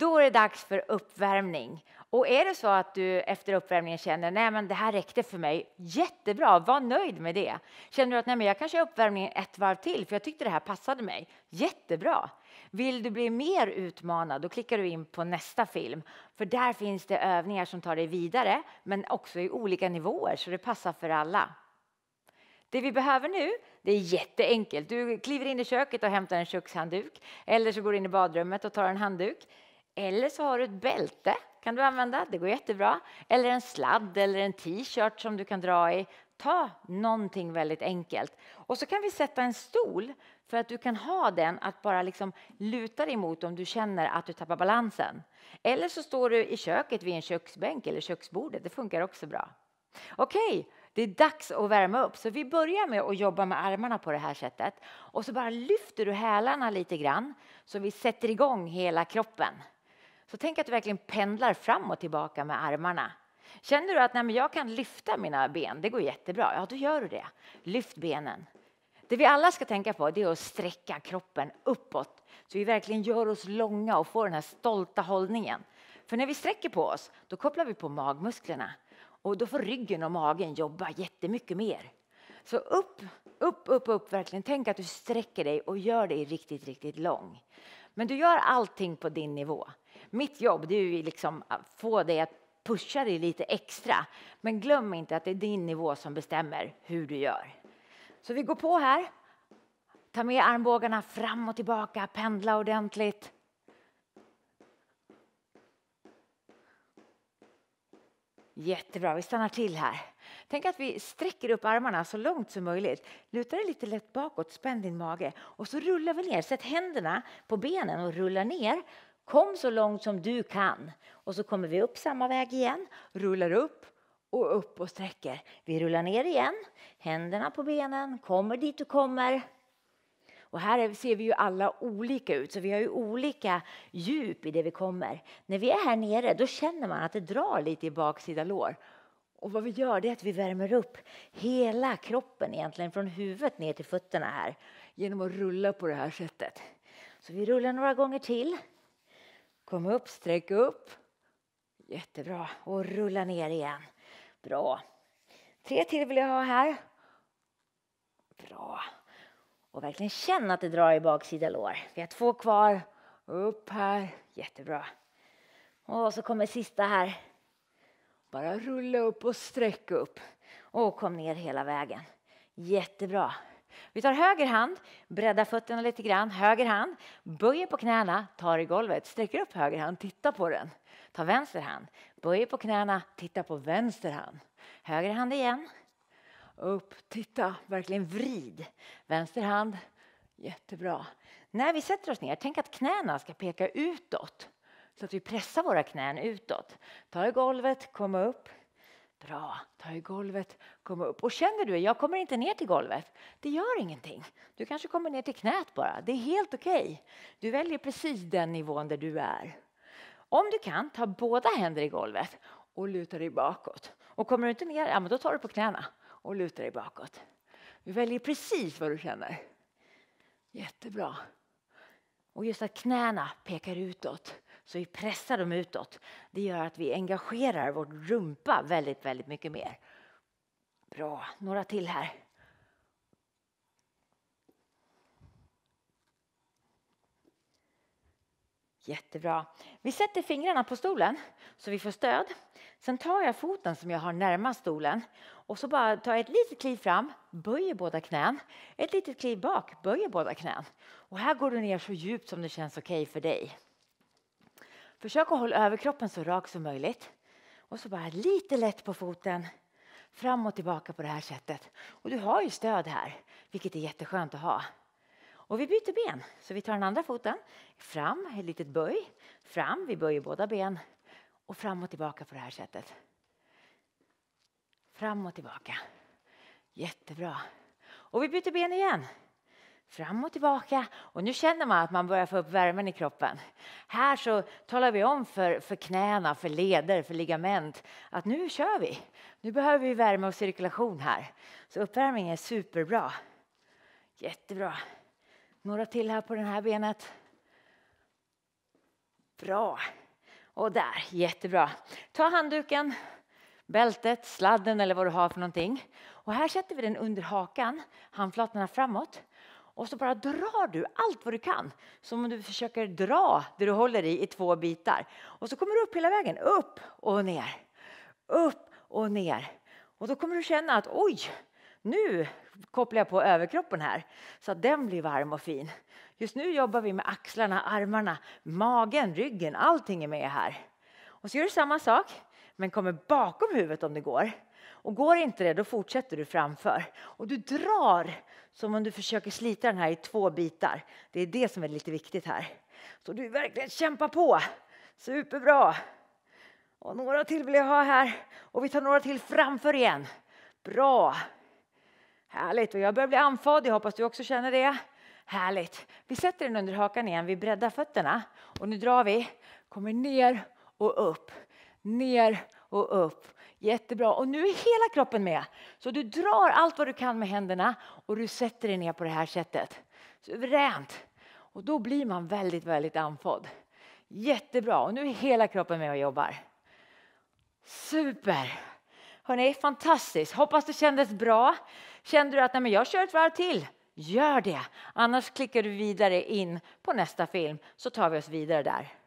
Då är det dags för uppvärmning. Och är det så att du efter uppvärmningen känner nej men det här räckte för mig, jättebra, var nöjd med det. Känner du att nej men jag kan köra uppvärmningen ett varv till för jag tyckte det här passade mig, jättebra. Vill du bli mer utmanad, då klickar du in på nästa film. För där finns det övningar som tar dig vidare, men också i olika nivåer så det passar för alla. Det vi behöver nu, det är jätteenkelt. Du kliver in i köket och hämtar en kökshandduk. Eller så går du in i badrummet och tar en handduk. Eller så har du ett bälte kan du använda, det går jättebra. Eller en sladd eller en t-shirt som du kan dra i. Ta någonting väldigt enkelt. Och så kan vi sätta en stol för att du kan ha den att bara liksom luta dig mot om du känner att du tappar balansen. Eller så står du i köket vid en köksbänk eller köksbordet, det funkar också bra. Okej, det är dags att värma upp. Så vi börjar med att jobba med armarna på det här sättet. Och så bara lyfter du hälarna lite grann så vi sätter igång hela kroppen. Så tänk att du verkligen pendlar fram och tillbaka med armarna. Känner du att nej, jag kan lyfta mina ben, det går jättebra, ja då gör du det. Lyft benen. Det vi alla ska tänka på är att sträcka kroppen uppåt så vi verkligen gör oss långa och får den här stolta hållningen. För när vi sträcker på oss, då kopplar vi på magmusklerna och då får ryggen och magen jobba jättemycket mer. Så upp, upp, upp, upp verkligen. Tänk att du sträcker dig och gör dig riktigt, riktigt lång. Men du gör allting på din nivå. Mitt jobb det är ju liksom att få dig att pusha dig lite extra. Men glöm inte att det är din nivå som bestämmer hur du gör. Så vi går på här. Ta med armbågarna fram och tillbaka, pendla ordentligt. Jättebra, vi stannar till här. Tänk att vi sträcker upp armarna så långt som möjligt. Luta dig lite lätt bakåt, spänn din mage och så rullar vi ner. Sätt händerna på benen och rulla ner Kom så långt som du kan. Och så kommer vi upp samma väg igen, rullar upp och upp och sträcker. Vi rullar ner igen, händerna på benen, kommer dit du kommer. Och här ser vi ju alla olika ut, så vi har ju olika djup i det vi kommer. När vi är här nere då känner man att det drar lite i baksida lår. Och vad vi gör är att vi värmer upp hela kroppen egentligen, från huvudet ner till fötterna här, genom att rulla på det här sättet. Så vi rullar några gånger till. Kom upp, sträck upp. Jättebra. Och rulla ner igen. Bra. Tre till vill jag ha här. Bra. Och verkligen känna att det drar i baksida lår. Vi har två kvar. Upp här. Jättebra. Och så kommer sista här. Bara rulla upp och sträck upp. Och kom ner hela vägen. Jättebra. Vi tar höger hand, breddar fötterna lite grann, höger hand, böjer på knäna, tar i golvet, sträcker upp höger hand, tittar på den. Ta vänster hand, böjer på knäna, tittar på vänster hand. Höger hand igen, upp, titta, verkligen vrid. Vänster hand, jättebra. När vi sätter oss ner, tänk att knäna ska peka utåt så att vi pressar våra knän utåt. Ta i golvet, kom upp, Bra, ta i golvet, kom upp. Och känner du jag kommer inte ner till golvet, det gör ingenting. Du kanske kommer ner till knät bara, det är helt okej. Okay. Du väljer precis den nivån där du är. Om du kan, ta båda händer i golvet och luta dig bakåt. Och kommer du inte ner, ja, men då tar du på knäna och lutar dig bakåt. Du väljer precis vad du känner. Jättebra. Och just att knäna pekar utåt så vi pressar dem utåt. Det gör att vi engagerar vår rumpa väldigt, väldigt mycket mer. Bra, några till här. Jättebra. Vi sätter fingrarna på stolen så vi får stöd. Sen tar jag foten som jag har närmast stolen och så bara tar jag ett litet kliv fram, böjer båda knän. Ett litet kliv bak, böjer båda knän. Och här går du ner så djupt som det känns okej okay för dig. Försök att hålla överkroppen så rak som möjligt. Och så bara lite lätt på foten, fram och tillbaka på det här sättet. Och du har ju stöd här, vilket är jätteskönt att ha. Och vi byter ben, så vi tar den andra foten fram, ett litet böj, fram, vi böjer båda ben och fram och tillbaka på det här sättet. Fram och tillbaka. Jättebra. Och vi byter ben igen fram och tillbaka. Och nu känner man att man börjar få upp värmen i kroppen. Här så talar vi om för, för knäna, för leder, för ligament att nu kör vi. Nu behöver vi värme och cirkulation här. Så uppvärmning är superbra. Jättebra. Några till här på det här benet. Bra. Och där, jättebra. Ta handduken, bältet, sladden eller vad du har för någonting. Och här sätter vi den under hakan, handflatorna framåt. Och så bara drar du allt vad du kan, som om du försöker dra det du håller i i två bitar. Och så kommer du upp hela vägen, upp och ner, upp och ner. Och då kommer du känna att oj, nu kopplar jag på överkroppen här så att den blir varm och fin. Just nu jobbar vi med axlarna, armarna, magen, ryggen, allting är med här. Och så gör du samma sak, men kommer bakom huvudet om det går. Och går inte det, då fortsätter du framför. Och du drar som om du försöker slita den här i två bitar. Det är det som är lite viktigt här. Så du verkligen kämpar på. Superbra! Och några till vill jag ha här. Och vi tar några till framför igen. Bra! Härligt! Och jag börjar bli anfadig, hoppas du också känner det. Härligt! Vi sätter den under hakan igen, vi breddar fötterna. Och nu drar vi. Kommer ner och upp. Ner och upp. Jättebra. Och nu är hela kroppen med. Så du drar allt vad du kan med händerna och du sätter dig ner på det här sättet. Suveränt. Och då blir man väldigt, väldigt andfådd. Jättebra. Och nu är hela kroppen med och jobbar. Super. Hörrni, fantastiskt. Hoppas det kändes bra. Kände du att Nej, men jag kör ett varv till? Gör det. Annars klickar du vidare in på nästa film så tar vi oss vidare där.